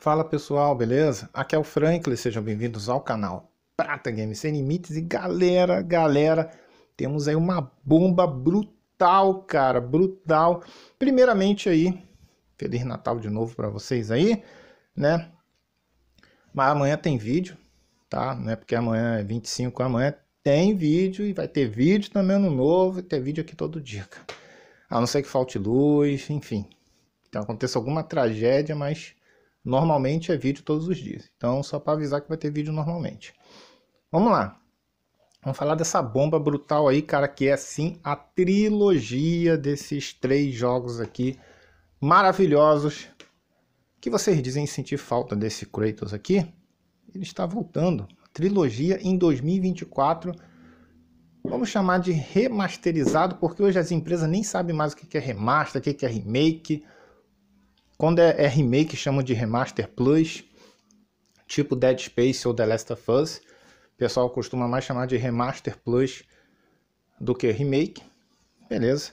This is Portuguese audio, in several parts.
Fala pessoal, beleza? Aqui é o Franklin, sejam bem-vindos ao canal Prata Game Sem Limites. E galera, galera, temos aí uma bomba brutal, cara, brutal. Primeiramente aí, Feliz Natal de novo para vocês aí, né? Mas amanhã tem vídeo, tá? Não é porque amanhã é 25, amanhã tem vídeo e vai ter vídeo também no novo, e ter vídeo aqui todo dia, cara. A não ser que falte luz, enfim. Então aconteça alguma tragédia, mas Normalmente é vídeo todos os dias. Então, só para avisar que vai ter vídeo normalmente. Vamos lá. Vamos falar dessa bomba brutal aí, cara, que é assim a trilogia desses três jogos aqui maravilhosos. Que vocês dizem sentir falta desse Kratos aqui? Ele está voltando. Trilogia em 2024. Vamos chamar de remasterizado, porque hoje as empresas nem sabem mais o que é remaster, o que é remake. Quando é, é remake, chamam de remaster plus, tipo Dead Space ou The Last of Us. O pessoal costuma mais chamar de remaster plus do que remake. Beleza.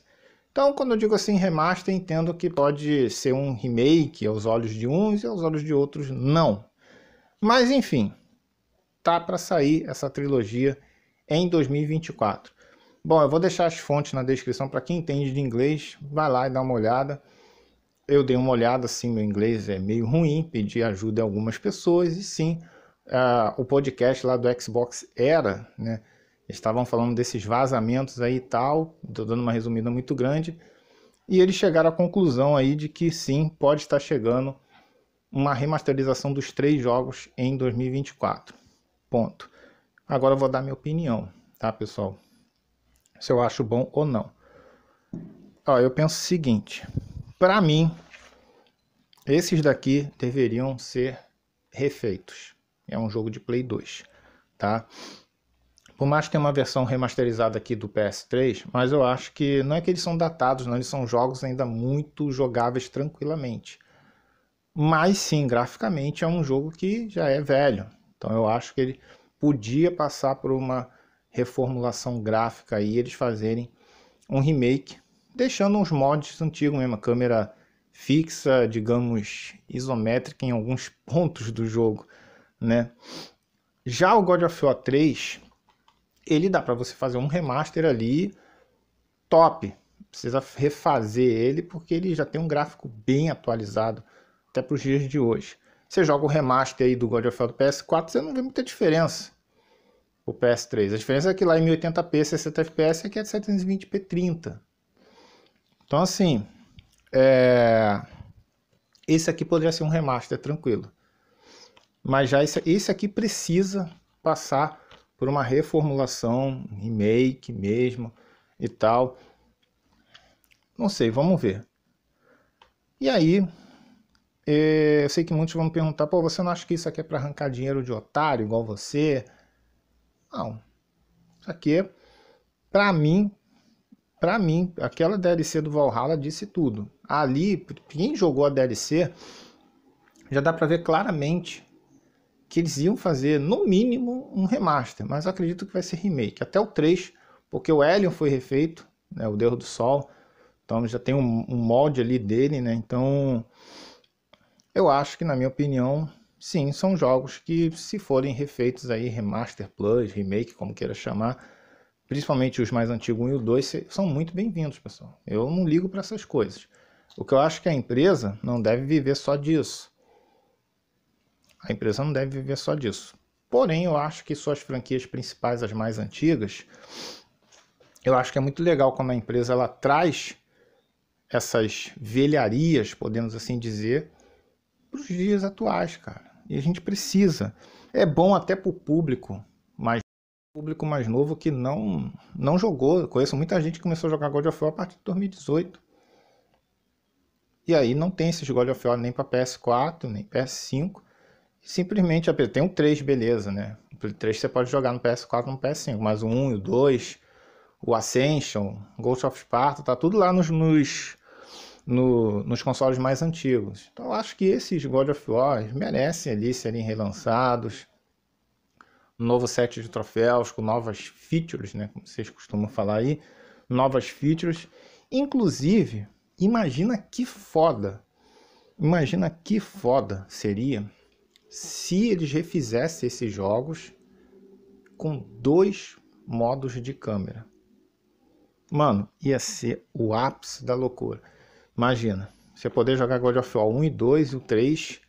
Então, quando eu digo assim remaster, entendo que pode ser um remake aos olhos de uns e aos olhos de outros não. Mas enfim, tá para sair essa trilogia em 2024. Bom, eu vou deixar as fontes na descrição para quem entende de inglês, vai lá e dá uma olhada eu dei uma olhada, assim, meu inglês é meio ruim, pedi ajuda a algumas pessoas, e sim, uh, o podcast lá do Xbox era, né? Estavam falando desses vazamentos aí e tal, estou dando uma resumida muito grande, e eles chegaram à conclusão aí de que sim, pode estar chegando uma remasterização dos três jogos em 2024. Ponto. Agora eu vou dar minha opinião, tá, pessoal? Se eu acho bom ou não. Ó, eu penso o seguinte, para mim, esses daqui deveriam ser refeitos. É um jogo de Play 2, tá? Por mais que tenha uma versão remasterizada aqui do PS3, mas eu acho que não é que eles são datados, não, eles são jogos ainda muito jogáveis tranquilamente. Mas sim, graficamente é um jogo que já é velho. Então eu acho que ele podia passar por uma reformulação gráfica e eles fazerem um remake deixando uns mods antigos mesmo, a câmera fixa, digamos, isométrica em alguns pontos do jogo, né? Já o God of War 3, ele dá para você fazer um remaster ali top. Precisa refazer ele porque ele já tem um gráfico bem atualizado até para os dias de hoje. Você joga o remaster aí do God of War do PS4, você não vê muita diferença. O PS3. A diferença é que lá em 1080p 60fps aqui é 720p 30. Então, assim, é... esse aqui poderia ser um remaster, tranquilo. Mas já esse, esse aqui precisa passar por uma reformulação, remake mesmo e tal. Não sei, vamos ver. E aí, é, eu sei que muitos vão me perguntar, pô, você não acha que isso aqui é para arrancar dinheiro de otário igual você? Não. Isso aqui, é para mim, para mim, aquela DLC do Valhalla disse tudo. Ali, quem jogou a DLC, já dá para ver claramente que eles iam fazer, no mínimo, um remaster. Mas acredito que vai ser remake. Até o 3, porque o Helion foi refeito, né, o Deus do Sol. Então já tem um, um mod ali dele, né? Então eu acho que, na minha opinião, sim, são jogos que se forem refeitos aí, remaster plus, remake, como queira chamar principalmente os mais antigos, 1 e o 2, são muito bem-vindos, pessoal. Eu não ligo para essas coisas. O que eu acho que a empresa não deve viver só disso. A empresa não deve viver só disso. Porém, eu acho que suas franquias principais, as mais antigas, eu acho que é muito legal como a empresa ela traz essas velharias, podemos assim dizer, para os dias atuais, cara. E a gente precisa. É bom até para o público público mais novo que não não jogou. Eu conheço muita gente que começou a jogar God of War a partir de 2018. E aí não tem esses God of War nem para PS4, nem PS5. Simplesmente tem um 3, beleza, né? O 3 você pode jogar no PS4 no PS5, mas o 1 e o 2, o Ascension, Ghost of Sparta, tá tudo lá nos, nos, no, nos consoles mais antigos. Então eu acho que esses God of War merecem ali serem relançados novo set de troféus com novas features, né, como vocês costumam falar aí, novas features. Inclusive, imagina que foda, imagina que foda seria se eles refizessem esses jogos com dois modos de câmera. Mano, ia ser o ápice da loucura. Imagina, você poder jogar God of War 1 e 2 e o 3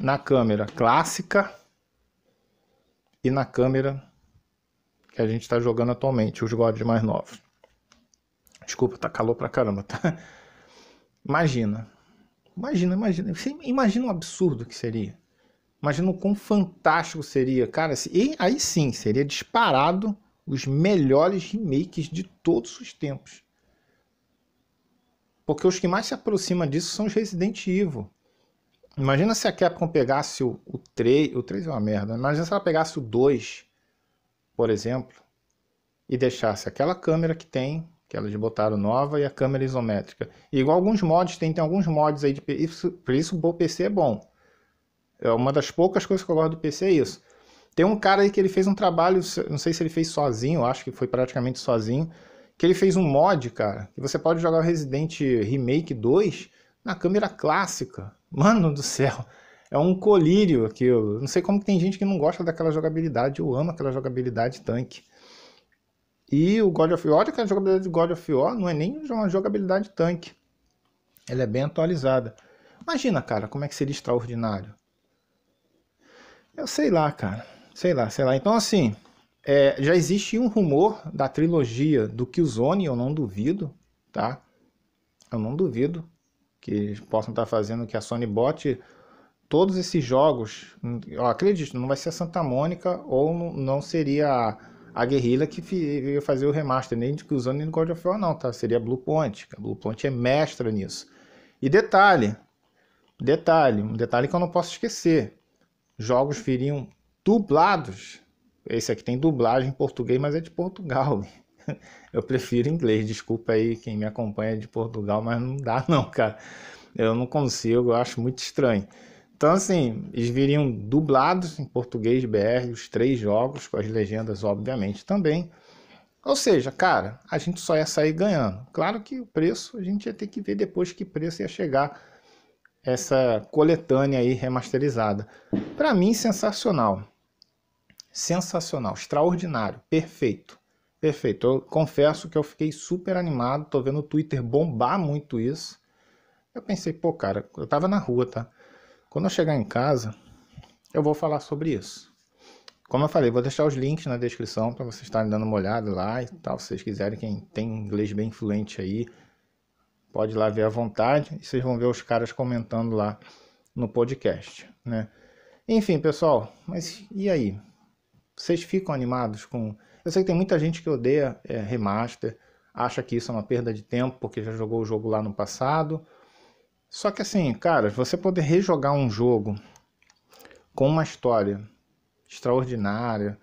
na câmera clássica e na câmera que a gente está jogando atualmente, os gods mais novos. Desculpa, tá calor pra caramba, tá? Imagina. Imagina, imagina. Você imagina o absurdo que seria. Imagina o quão fantástico seria, cara. E aí sim, seria disparado os melhores remakes de todos os tempos. Porque os que mais se aproximam disso são os Resident Evil. Imagina se a Capcom pegasse o, o 3. O 3 é uma merda. Né? Imagina se ela pegasse o 2, por exemplo, e deixasse aquela câmera que tem, que elas botaram nova, e a câmera isométrica. E igual alguns mods tem, tem alguns mods aí de isso, Por isso o PC é bom. É uma das poucas coisas que eu gosto do PC é isso. Tem um cara aí que ele fez um trabalho, não sei se ele fez sozinho, acho que foi praticamente sozinho, que ele fez um mod, cara, que você pode jogar o Resident Remake 2 na câmera clássica. Mano do céu, é um colírio aquilo. Não sei como tem gente que não gosta daquela jogabilidade. Eu amo aquela jogabilidade tanque. E o God of War, olha que a jogabilidade do God of War não é nem uma jogabilidade tanque. Ela é bem atualizada. Imagina, cara, como é que seria extraordinário. Eu sei lá, cara. Sei lá, sei lá. Então, assim, é, já existe um rumor da trilogia do Killzone, eu não duvido, tá? Eu não duvido que possam estar fazendo que a Sony bote todos esses jogos. Eu acredito, não vai ser a Santa Mônica ou não seria a, a Guerrilla que ia fazer o remaster, nem usando o God of War, não, tá? Seria Blue Point. A Blue Point é mestra nisso. E detalhe, detalhe, um detalhe que eu não posso esquecer: jogos viriam dublados. Esse aqui tem dublagem em português, mas é de Portugal. eu prefiro inglês. Desculpa aí quem me acompanha de Portugal, mas não dá não, cara. Eu não consigo, eu acho muito estranho. Então, assim, eles viriam dublados em português BR, os três jogos, com as legendas, obviamente, também. Ou seja, cara, a gente só ia sair ganhando. Claro que o preço a gente ia ter que ver depois que preço ia chegar essa coletânea aí remasterizada. Para mim, sensacional. Sensacional, extraordinário, perfeito. Perfeito. Eu confesso que eu fiquei super animado, tô vendo o Twitter bombar muito isso. Eu pensei, pô, cara, eu tava na rua, tá? Quando eu chegar em casa, eu vou falar sobre isso. Como eu falei, vou deixar os links na descrição para vocês estarem dando uma olhada lá e tal. Se vocês quiserem, quem tem inglês bem fluente aí, pode ir lá ver à vontade e vocês vão ver os caras comentando lá no podcast, né? Enfim, pessoal, mas e aí? Vocês ficam animados com eu sei que tem muita gente que odeia é, remaster, acha que isso é uma perda de tempo porque já jogou o jogo lá no passado. Só que assim, cara, você poder rejogar um jogo com uma história extraordinária,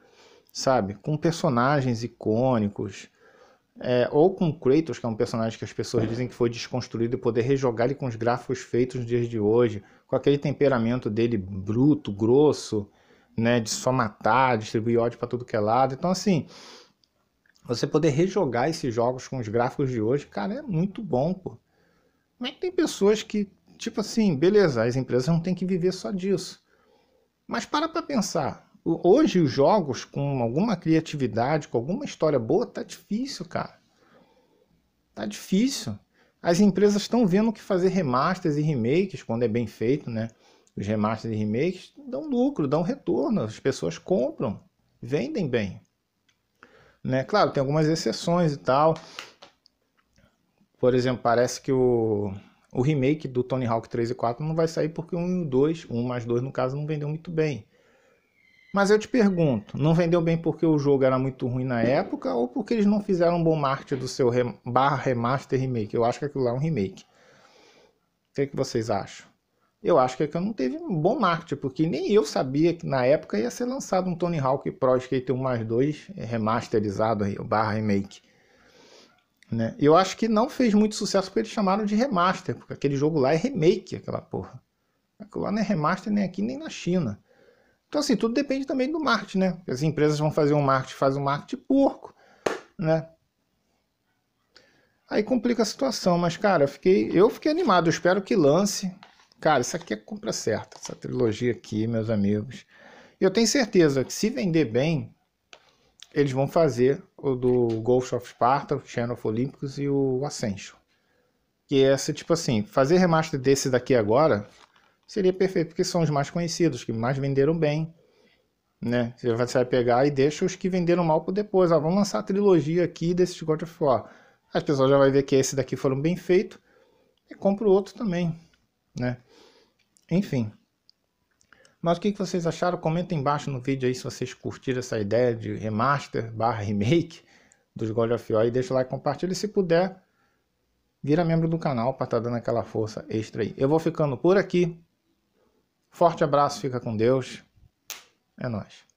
sabe? Com personagens icônicos, é, ou com Kratos, que é um personagem que as pessoas dizem que foi desconstruído, e poder rejogar ele com os gráficos feitos nos dias de hoje, com aquele temperamento dele bruto, grosso, né, de só matar, distribuir ódio para tudo que é lado. Então, assim, você poder rejogar esses jogos com os gráficos de hoje, cara, é muito bom, pô. Como é que tem pessoas que, tipo assim, beleza, as empresas não têm que viver só disso. Mas para pra pensar. Hoje os jogos, com alguma criatividade, com alguma história boa, tá difícil, cara. Tá difícil. As empresas estão vendo que fazer remasters e remakes, quando é bem feito, né? Os remasters e remakes dão lucro, dão retorno, as pessoas compram, vendem bem. Né? Claro, tem algumas exceções e tal. Por exemplo, parece que o, o remake do Tony Hawk 3 e 4 não vai sair porque 1 e 2, 1 mais 2 no caso, não vendeu muito bem. Mas eu te pergunto, não vendeu bem porque o jogo era muito ruim na época ou porque eles não fizeram um bom marketing do seu rem... barra remaster remake? Eu acho que aquilo lá é um remake. O que, é que vocês acham? eu acho é que eu não teve um bom marketing, porque nem eu sabia que na época ia ser lançado um Tony Hawk Pro Skate 1 mais 2 é, remasterizado aí, barra remake. Né? Eu acho que não fez muito sucesso porque eles chamaram de remaster, porque aquele jogo lá é remake, aquela porra. Aquilo lá não é remaster nem aqui nem na China. Então assim, tudo depende também do marketing, né? As empresas vão fazer um marketing, faz um marketing porco, né? Aí complica a situação, mas cara, eu fiquei, eu fiquei animado, eu espero que lance, Cara, isso aqui é compra certa, essa trilogia aqui, meus amigos. Eu tenho certeza que se vender bem, eles vão fazer o do Ghost of Sparta, o Channel of Olympus e o Ascension. Que é essa, tipo assim, fazer remaster desse daqui agora seria perfeito, porque são os mais conhecidos, que mais venderam bem. Né? Você vai pegar e deixa os que venderam mal por depois. Ah, vamos lançar a trilogia aqui desses God of War. As pessoas já vai ver que esse daqui foram bem feito e compra o outro também né? Enfim. Mas o que vocês acharam? Comenta embaixo no vídeo aí se vocês curtiram essa ideia de remaster barra remake dos God of War. E deixa o like, compartilha. se puder, vira membro do canal para estar tá dando aquela força extra aí. Eu vou ficando por aqui. Forte abraço, fica com Deus. É nóis.